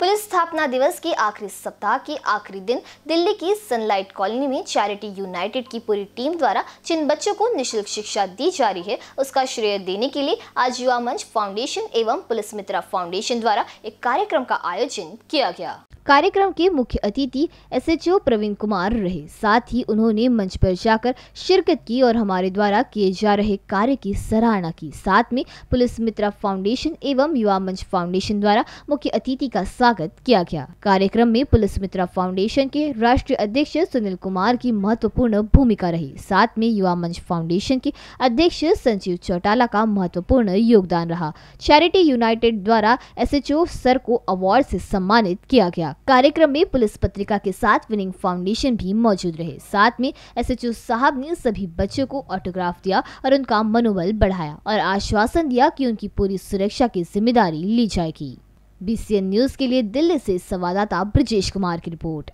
police स्थापना दिवस के आखिरी सप्ताह के आखिरी दिन दिल्ली की सनलाइट कॉलोनी में चैरिटी यूनाइटेड की पूरी टीम द्वारा जिन बच्चों को निशुल्क शिक्षा दी जा रही है उसका श्रेय देने के लिए आज युवा मंच फाउंडेशन एवं पुलिस मित्रा फाउंडेशन द्वारा एक कार्यक्रम का आयोजन किया गया कार्यक्रम के मुख्य अतिथि एसएचओ प्रवीण कुमार रहे साथ ही उन्होंने मंच पर जाकर शिरकत की और हमारे द्वारा किए जा रहे कार्य की सराहना की साथ में पुलिस मित्रा फाउंडेशन एवं युवा मंच फाउंडेशन द्वारा मुख्य अतिथि का स्वागत किया गया कार्यक्रम में पुलिस मित्रा फाउंडेशन के राष्ट्रीय अध्यक्ष सुनील कुमार की महत्वपूर्ण भूमिका रही साथ में युवा मंच फाउंडेशन के अध्यक्ष संजीव चौटाला का महत्वपूर्ण योगदान रहा चैरिटी यूनाइटेड द्वारा एस सर को अवार्ड से सम्मानित किया गया कार्यक्रम में पुलिस पत्रिका के साथ विनिंग फाउंडेशन भी मौजूद रहे साथ में एसएचओ साहब ने सभी बच्चों को ऑटोग्राफ दिया और उनका मनोबल बढ़ाया और आश्वासन दिया कि उनकी पूरी सुरक्षा की जिम्मेदारी ली जाएगी बी न्यूज के लिए दिल्ली ऐसी संवाददाता ब्रजेश कुमार की रिपोर्ट